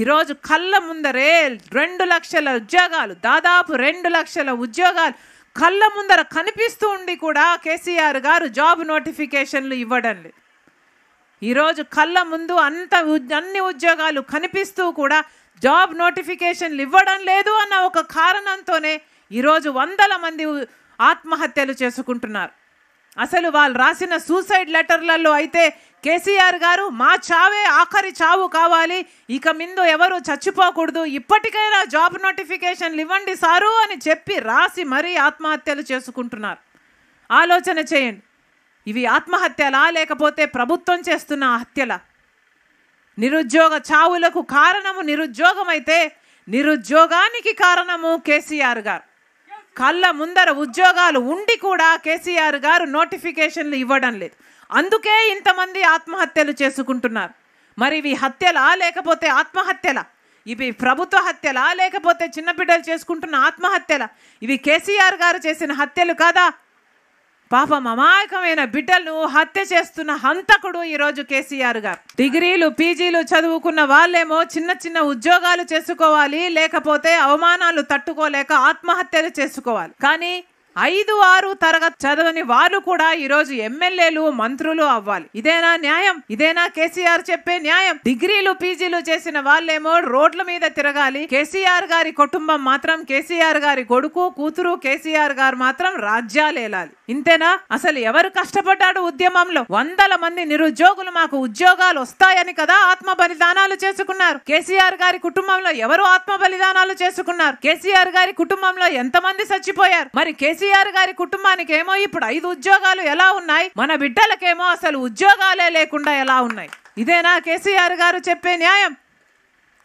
ఈరోజు కళ్ళ ముందరే రెండు లక్షల ఉద్యోగాలు దాదాపు రెండు లక్షల ఉద్యోగాలు కళ్ళ ముందర కనిపిస్తూ ఉండి కూడా కేసీఆర్ గారు జాబ్ నోటిఫికేషన్లు ఇవ్వడం లేదు ఈరోజు కళ్ళ ముందు అంత అన్ని ఉద్యోగాలు కనిపిస్తూ కూడా జాబ్ నోటిఫికేషన్లు ఇవ్వడం లేదు అన్న ఒక కారణంతోనే ఈరోజు వందల మంది ఆత్మహత్యలు చేసుకుంటున్నారు అసలు వాళ్ళు రాసిన సూసైడ్ లెటర్లలో అయితే కేసీఆర్ గారు మా చావే ఆఖరి చావు కావాలి ఇక మిందు ఎవరు చచ్చిపోకూడదు ఇప్పటికైనా జాబ్ నోటిఫికేషన్లు ఇవ్వండి సారు అని చెప్పి రాసి మరీ ఆత్మహత్యలు చేసుకుంటున్నారు ఆలోచన చేయండి ఇవి ఆత్మహత్యలా లేకపోతే ప్రభుత్వం చేస్తున్న హత్యలా నిరుద్యోగ చావులకు కారణము నిరుద్యోగమైతే నిరుద్యోగానికి కారణము కేసీఆర్ గారు కళ్ళ ముందర ఉద్యోగాలు ఉండి కూడా కేసీఆర్ గారు నోటిఫికేషన్లు ఇవ్వడం లేదు అందుకే ఇంతమంది ఆత్మహత్యలు చేసుకుంటున్నారు మరి ఇవి హత్యలా లేకపోతే ఆత్మహత్యలా ఇవి ప్రభుత్వ హత్యలా లేకపోతే చిన్నపిడ్డలు చేసుకుంటున్న ఆత్మహత్యల ఇవి కేసీఆర్ గారు చేసిన హత్యలు కాదా పాపం అమాయకమైన బిడ్డలను హత్య చేస్తున్న హంతకుడు ఈరోజు కేసీఆర్ గారు డిగ్రీలు పీజీలు చదువుకున్న వాళ్ళేమో చిన్న చిన్న ఉద్యోగాలు చేసుకోవాలి లేకపోతే అవమానాలు తట్టుకోలేక ఆత్మహత్యలు చేసుకోవాలి కానీ ఐదు ఆరు తరగతి చదవని వాళ్ళు కూడా ఈరోజు ఎమ్మెల్యేలు మంత్రులు అవ్వాలి ఇదేనా న్యాయం ఇదేనా కేసీఆర్ చెప్పే న్యాయం డిగ్రీలు పీజీలు చేసిన వాళ్ళేమో రోడ్ల మీద తిరగాలి కేసీఆర్ గారి కుటుంబం మాత్రం కేసీఆర్ గారి కొడుకు కూతురు కేసీఆర్ గారు మాత్రం ఏలాలి ఇంతేనా అసలు ఎవరు కష్టపడ్డాడు ఉద్యమంలో వందల మంది నిరుద్యోగులు మాకు ఉద్యోగాలు వస్తాయని కదా ఆత్మ బలిదానాలు చేసుకున్నారు కేసీఆర్ గారి కుటుంబంలో ఎవరు ఆత్మ బలిదానాలు చేసుకున్నారు కేసీఆర్ గారి కుటుంబంలో ఎంతమంది చచ్చిపోయారు మరి కేసీఆర్ కేసీఆర్ గారి కుటుంబానికి ఏమో ఇప్పుడు ఐదు ఉద్యోగాలు ఎలా ఉన్నాయి మన బిడ్డలకేమో అసలు ఉద్యోగాలే లేకుండా ఎలా ఉన్నాయి ఇదేనా కేసీఆర్ గారు చెప్పే న్యాయం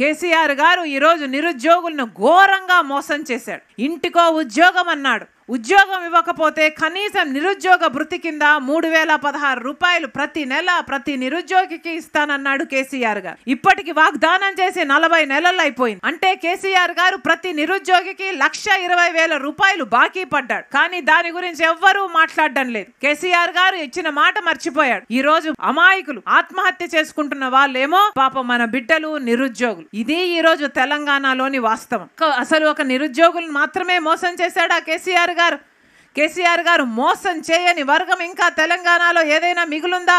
కేసీఆర్ గారు ఈరోజు నిరుద్యోగులను ఘోరంగా మోసం చేశాడు ఇంటికో ఉద్యోగం అన్నాడు ఉద్యోగం ఇవ్వకపోతే కనీసం నిరుద్యోగ భృతి కింద మూడు వేల పదహారు రూపాయలు ప్రతి నెల ప్రతి నిరుద్యోగికి ఇస్తానన్నాడు కేసీఆర్ గారు ఇప్పటికి వాగ్దానం చేసి నలభై నెలలు అయిపోయింది అంటే కేసీఆర్ గారు ప్రతి నిరుద్యోగికి లక్ష ఇరవై వేల రూపాయలు బాకీ పడ్డాడు కానీ దాని గురించి ఎవ్వరూ మాట్లాడడం లేదు కేసీఆర్ గారు ఇచ్చిన మాట మర్చిపోయాడు ఈ రోజు అమాయకులు ఆత్మహత్య చేసుకుంటున్న వాళ్ళేమో పాపం మన బిడ్డలు నిరుద్యోగులు ఇది ఈ రోజు తెలంగాణలోని వాస్తవం అసలు ఒక నిరుద్యోగులను మాత్రమే మోసం చేశాడా కేసీఆర్ గారు కేసీఆర్ గారు మోసం చేయని వర్గం ఇంకా తెలంగాణలో ఏదైనా మిగులుందా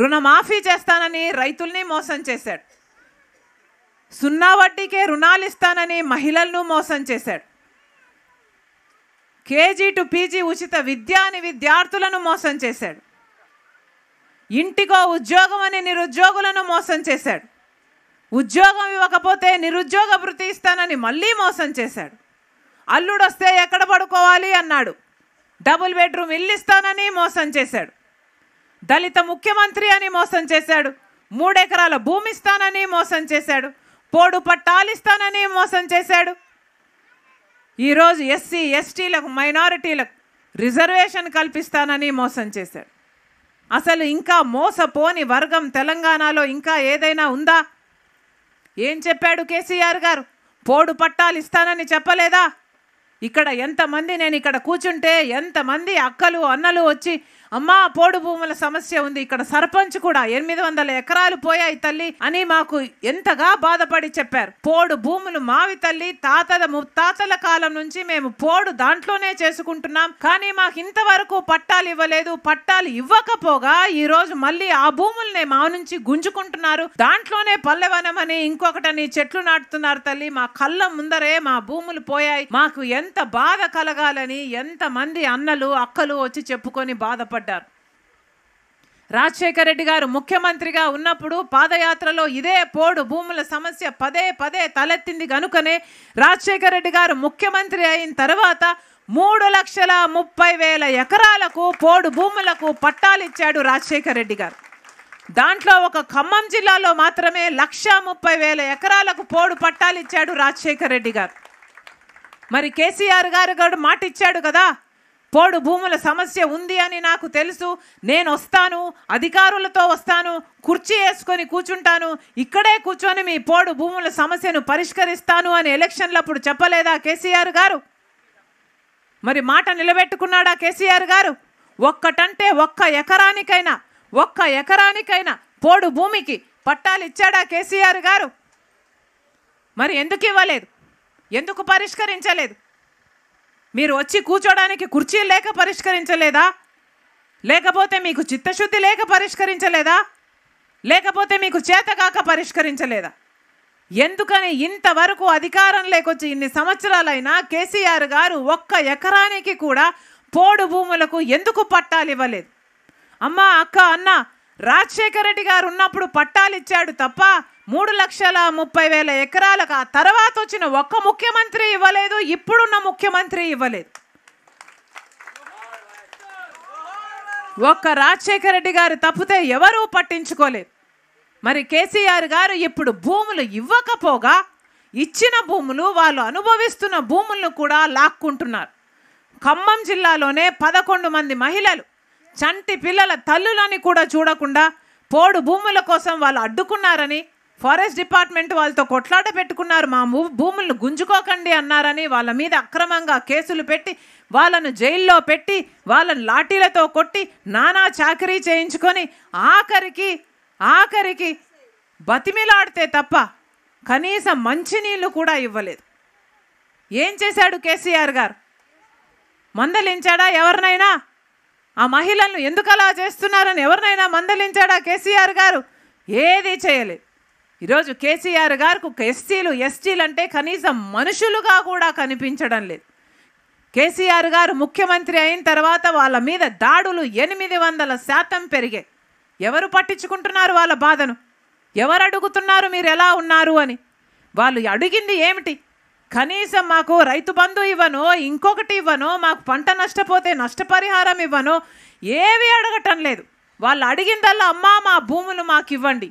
రుణమాఫీ చేస్తానని రైతుల్ని మోసం చేశాడు సున్నా వడ్డీకే రుణాలు ఇస్తానని మహిళలను మోసం చేశాడు కేజీ టు పీజీ ఉచిత విద్య అని విద్యార్థులను మోసం చేశాడు ఇంటికో ఉద్యోగం అని నిరుద్యోగులను మోసం చేశాడు ఉద్యోగం ఇవ్వకపోతే నిరుద్యోగ వృత్తి ఇస్తానని మళ్ళీ మోసం చేశాడు అల్లుడు వస్తే ఎక్కడ పడుకోవాలి అన్నాడు డబుల్ బెడ్రూమ్ ఇల్లు ఇస్తానని మోసం చేశాడు దళిత ముఖ్యమంత్రి అని మోసం చేశాడు మూడెకరాల భూమి ఇస్తానని మోసం చేశాడు పోడు పట్టాలిస్తానని మోసం చేశాడు ఈరోజు ఎస్సీ ఎస్టీలకు మైనారిటీలకు రిజర్వేషన్ కల్పిస్తానని మోసం చేశాడు అసలు ఇంకా మోసపోని వర్గం తెలంగాణలో ఇంకా ఏదైనా ఉందా ఏం చెప్పాడు కేసీఆర్ గారు పోడు పట్టాలు ఇస్తానని చెప్పలేదా ఇక్కడ ఎంతమంది నేను ఇక్కడ కూర్చుంటే ఎంతమంది అక్కలు అన్నలు వచ్చి అమ్మా పోడు భూముల సమస్య ఉంది ఇక్కడ సర్పంచ్ కూడా ఎనిమిది వందల ఎకరాలు పోయాయి తల్లి అని మాకు ఎంతగా బాధపడి చెప్పారు పోడు భూములు మావి తల్లి తాతల ముత్తాతల కాలం నుంచి మేము పోడు దాంట్లోనే చేసుకుంటున్నాం కానీ మాకు ఇంతవరకు పట్టాలు ఇవ్వలేదు పట్టాలు ఇవ్వకపోగా ఈ రోజు మళ్ళీ ఆ భూముల్ని మా నుంచి గుంజుకుంటున్నారు దాంట్లోనే పల్లెవనం అని ఇంకొకటని చెట్లు నాటుతున్నారు తల్లి మా కళ్ళ ముందరే మా భూములు పోయాయి మాకు ఎంత ఎంత బాధ కలగాలని ఎంతమంది అన్నలు అక్కలు వచ్చి చెప్పుకొని బాధపడ్డారు రాజశేఖర రెడ్డి గారు ముఖ్యమంత్రిగా ఉన్నప్పుడు పాదయాత్రలో ఇదే పోడు భూముల సమస్య పదే పదే తలెత్తింది కనుకనే రాజశేఖర రెడ్డి గారు ముఖ్యమంత్రి అయిన తర్వాత మూడు లక్షల ముప్పై వేల ఎకరాలకు పోడు భూములకు పట్టాలు ఇచ్చాడు రాజశేఖర రెడ్డి గారు దాంట్లో ఒక ఖమ్మం జిల్లాలో మాత్రమే లక్ష ముప్పై వేల ఎకరాలకు పోడు పట్టాలు ఇచ్చాడు రాజశేఖర రెడ్డి గారు మరి కేసీఆర్ గారు గారు మాట ఇచ్చాడు కదా పోడు భూముల సమస్య ఉంది అని నాకు తెలుసు నేను వస్తాను అధికారులతో వస్తాను కుర్చీ వేసుకొని కూర్చుంటాను ఇక్కడే కూర్చొని మీ పోడు భూముల సమస్యను పరిష్కరిస్తాను అని అప్పుడు చెప్పలేదా కేసీఆర్ గారు మరి మాట నిలబెట్టుకున్నాడా కేసీఆర్ గారు ఒక్కటంటే ఒక్క ఎకరానికైనా ఒక్క ఎకరానికైనా పోడు భూమికి పట్టాలు ఇచ్చాడా కేసీఆర్ గారు మరి ఎందుకు ఇవ్వలేదు ఎందుకు పరిష్కరించలేదు మీరు వచ్చి కూర్చోడానికి కుర్చీ లేక పరిష్కరించలేదా లేకపోతే మీకు చిత్తశుద్ధి లేక పరిష్కరించలేదా లేకపోతే మీకు చేతకాక పరిష్కరించలేదా ఎందుకని ఇంతవరకు అధికారం లేకొచ్చి ఇన్ని సంవత్సరాలైనా కేసీఆర్ గారు ఒక్క ఎకరానికి కూడా పోడు భూములకు ఎందుకు పట్టాలు ఇవ్వలేదు అమ్మ అక్క అన్న రాజశేఖర రెడ్డి గారు ఉన్నప్పుడు పట్టాలు ఇచ్చాడు తప్ప మూడు లక్షల ముప్పై వేల ఎకరాలకు ఆ తర్వాత వచ్చిన ఒక్క ముఖ్యమంత్రి ఇవ్వలేదు ఇప్పుడున్న ముఖ్యమంత్రి ఇవ్వలేదు ఒక్క రాజశేఖర రెడ్డి గారు తప్పితే ఎవరూ పట్టించుకోలేదు మరి కేసీఆర్ గారు ఇప్పుడు భూములు ఇవ్వకపోగా ఇచ్చిన భూములు వాళ్ళు అనుభవిస్తున్న భూములను కూడా లాక్కుంటున్నారు ఖమ్మం జిల్లాలోనే పదకొండు మంది మహిళలు చంటి పిల్లల తల్లులని కూడా చూడకుండా పోడు భూముల కోసం వాళ్ళు అడ్డుకున్నారని ఫారెస్ట్ డిపార్ట్మెంట్ వాళ్ళతో కొట్లాట పెట్టుకున్నారు మా భూములను గుంజుకోకండి అన్నారని వాళ్ళ మీద అక్రమంగా కేసులు పెట్టి వాళ్ళను జైల్లో పెట్టి వాళ్ళను లాఠీలతో కొట్టి నానా చాకరీ చేయించుకొని ఆఖరికి ఆఖరికి బతిమిలాడితే తప్ప కనీసం మంచినీళ్ళు కూడా ఇవ్వలేదు ఏం చేశాడు కేసీఆర్ గారు మందలించాడా ఎవరినైనా ఆ మహిళలను ఎందుకు అలా చేస్తున్నారని ఎవరినైనా మందలించాడా కేసీఆర్ గారు ఏది చేయలేదు ఈరోజు కేసీఆర్ గారికి ఎస్సీలు ఎస్టీలు అంటే కనీసం మనుషులుగా కూడా కనిపించడం లేదు కేసీఆర్ గారు ముఖ్యమంత్రి అయిన తర్వాత వాళ్ళ మీద దాడులు ఎనిమిది వందల శాతం పెరిగాయి ఎవరు పట్టించుకుంటున్నారు వాళ్ళ బాధను ఎవరు అడుగుతున్నారు మీరు ఎలా ఉన్నారు అని వాళ్ళు అడిగింది ఏమిటి కనీసం మాకు రైతు బంధు ఇవ్వను ఇంకొకటి ఇవ్వను మాకు పంట నష్టపోతే నష్టపరిహారం ఇవ్వను ఏవి అడగటం లేదు వాళ్ళు అడిగిందల్లా అమ్మా మా భూములు మాకు ఇవ్వండి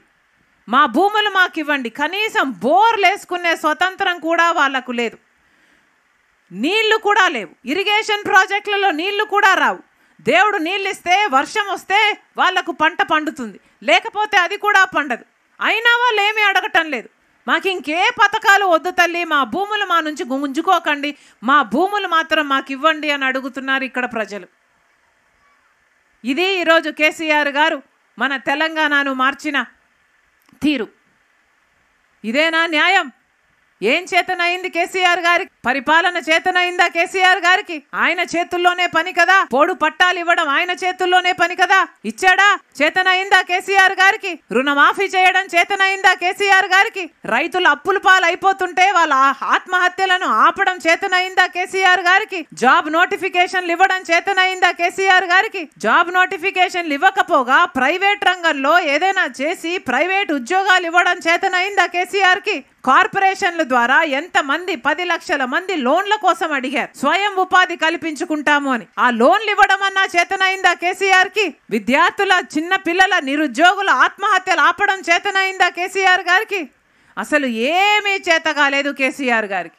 మా భూములు మాకు ఇవ్వండి కనీసం బోర్ లేసుకునే స్వతంత్రం కూడా వాళ్లకు లేదు నీళ్లు కూడా లేవు ఇరిగేషన్ ప్రాజెక్టులలో నీళ్లు కూడా రావు దేవుడు నీళ్ళు ఇస్తే వర్షం వస్తే వాళ్లకు పంట పండుతుంది లేకపోతే అది కూడా పండదు అయినా వాళ్ళు ఏమీ అడగటం లేదు మాకు ఇంకే పథకాలు వద్దు తల్లి మా భూములు మా నుంచి గుంజుకోకండి మా భూములు మాత్రం మాకు ఇవ్వండి అని అడుగుతున్నారు ఇక్కడ ప్రజలు ఇది ఈరోజు కేసీఆర్ గారు మన తెలంగాణను మార్చిన తీరు ఇదేనా న్యాయం ఏం చేతనైంది కేసీఆర్ గారికి పరిపాలన చేతనైందా కేసీఆర్ గారికి ఆయన చేతుల్లోనే పని కదా పోడు పట్టాలు ఇవ్వడం ఆయన చేతుల్లోనే పని కదా ఇచ్చాడా చేతనైందా కేసీఆర్ గారికి రుణమాఫీ చేయడం చేతనైందా కేసీఆర్ గారికి రైతులు అప్పుల పాలైపోతుంటే వాళ్ళ ఆత్మహత్యలను ఆపడం చేతనైందా కేసీఆర్ గారికి జాబ్ నోటిఫికేషన్లు ఇవ్వడం చేతనైందా కేసీఆర్ గారికి జాబ్ నోటిఫికేషన్లు ఇవ్వకపోగా ప్రైవేట్ రంగంలో ఏదైనా చేసి ప్రైవేట్ ఉద్యోగాలు ఇవ్వడం చేతనైందా కేసీఆర్ కి కార్పొరేషన్ల ద్వారా ఎంతమంది పది లక్షల మంది లోన్ల కోసం అడిగారు స్వయం ఉపాధి కల్పించుకుంటాము అని ఆ లోన్లు ఇవ్వడం అన్నా చేతనైందా కేసీఆర్ కి విద్యార్థుల చిన్న పిల్లల నిరుద్యోగుల ఆత్మహత్యలు ఆపడం చేతనైందా కేసీఆర్ గారికి అసలు ఏమీ చేత కాలేదు కేసీఆర్ గారికి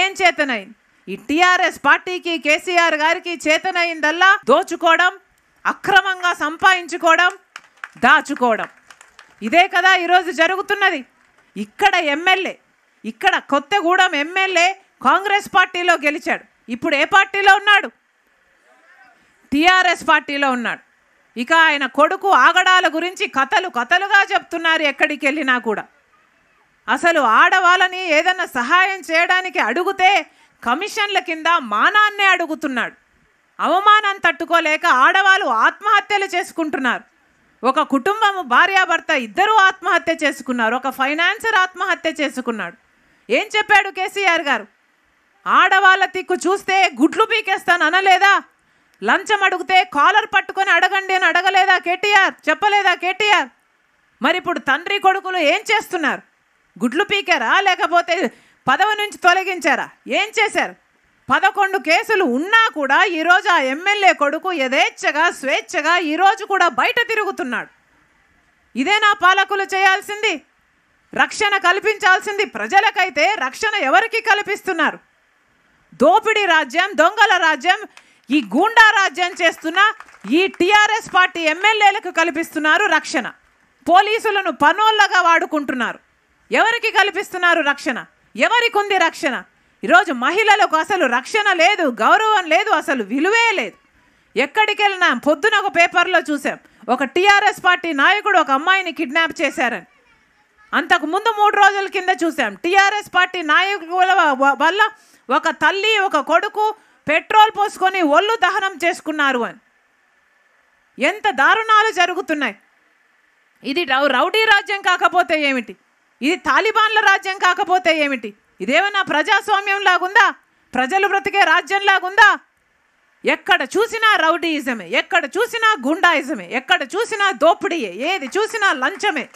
ఏం చేతనైంది ఈ టిఆర్ఎస్ పార్టీకి కేసీఆర్ గారికి చేతనైందల్లా దోచుకోవడం అక్రమంగా సంపాదించుకోవడం దాచుకోవడం ఇదే కదా ఈరోజు జరుగుతున్నది ఇక్కడ ఎమ్మెల్యే ఇక్కడ కొత్తగూడెం ఎమ్మెల్యే కాంగ్రెస్ పార్టీలో గెలిచాడు ఇప్పుడు ఏ పార్టీలో ఉన్నాడు టీఆర్ఎస్ పార్టీలో ఉన్నాడు ఇక ఆయన కొడుకు ఆగడాల గురించి కథలు కథలుగా చెప్తున్నారు ఎక్కడికి వెళ్ళినా కూడా అసలు ఆడవాళ్ళని ఏదన్నా సహాయం చేయడానికి అడిగితే కమిషన్ల కింద మానాన్నే అడుగుతున్నాడు అవమానం తట్టుకోలేక ఆడవాళ్ళు ఆత్మహత్యలు చేసుకుంటున్నారు ఒక కుటుంబము భార్యాభర్త ఇద్దరూ ఆత్మహత్య చేసుకున్నారు ఒక ఫైనాన్సర్ ఆత్మహత్య చేసుకున్నాడు ఏం చెప్పాడు కేసీఆర్ గారు ఆడవాళ్ళ తిక్కు చూస్తే గుడ్లు పీకేస్తాను అనలేదా లంచం అడిగితే కాలర్ పట్టుకొని అడగండి అని అడగలేదా కేటీఆర్ చెప్పలేదా కేటీఆర్ మరి ఇప్పుడు తండ్రి కొడుకులు ఏం చేస్తున్నారు గుడ్లు పీకారా లేకపోతే పదవి నుంచి తొలగించారా ఏం చేశారు పదకొండు కేసులు ఉన్నా కూడా ఈరోజు ఆ ఎమ్మెల్యే కొడుకు యథేచ్ఛగా స్వేచ్ఛగా ఈరోజు కూడా బయట తిరుగుతున్నాడు ఇదే నా పాలకులు చేయాల్సింది రక్షణ కల్పించాల్సింది ప్రజలకైతే రక్షణ ఎవరికి కల్పిస్తున్నారు దోపిడీ రాజ్యం దొంగల రాజ్యం ఈ గూండా రాజ్యం చేస్తున్న ఈ టీఆర్ఎస్ పార్టీ ఎమ్మెల్యేలకు కల్పిస్తున్నారు రక్షణ పోలీసులను పనోళ్ళగా వాడుకుంటున్నారు ఎవరికి కల్పిస్తున్నారు రక్షణ ఎవరికి ఉంది రక్షణ ఈరోజు మహిళలకు అసలు రక్షణ లేదు గౌరవం లేదు అసలు విలువే లేదు ఎక్కడికి వెళ్ళినా పొద్దున ఒక పేపర్లో చూసాం ఒక టీఆర్ఎస్ పార్టీ నాయకుడు ఒక అమ్మాయిని కిడ్నాప్ చేశారని అంతకు ముందు మూడు రోజుల కింద చూసాం టీఆర్ఎస్ పార్టీ నాయకుల వల్ల ఒక తల్లి ఒక కొడుకు పెట్రోల్ పోసుకొని ఒళ్ళు దహనం చేసుకున్నారు అని ఎంత దారుణాలు జరుగుతున్నాయి ఇది రౌడీ రాజ్యం కాకపోతే ఏమిటి ఇది తాలిబాన్ల రాజ్యం కాకపోతే ఏమిటి ఇదేమన్నా ప్రజాస్వామ్యం లాగుందా ప్రజలు బ్రతికే రాజ్యం లాగుందా ఎక్కడ చూసినా రౌడీయిజమే ఎక్కడ చూసినా గుండాయిజమే ఎక్కడ చూసినా దోపిడీయే ఏది చూసినా లంచమే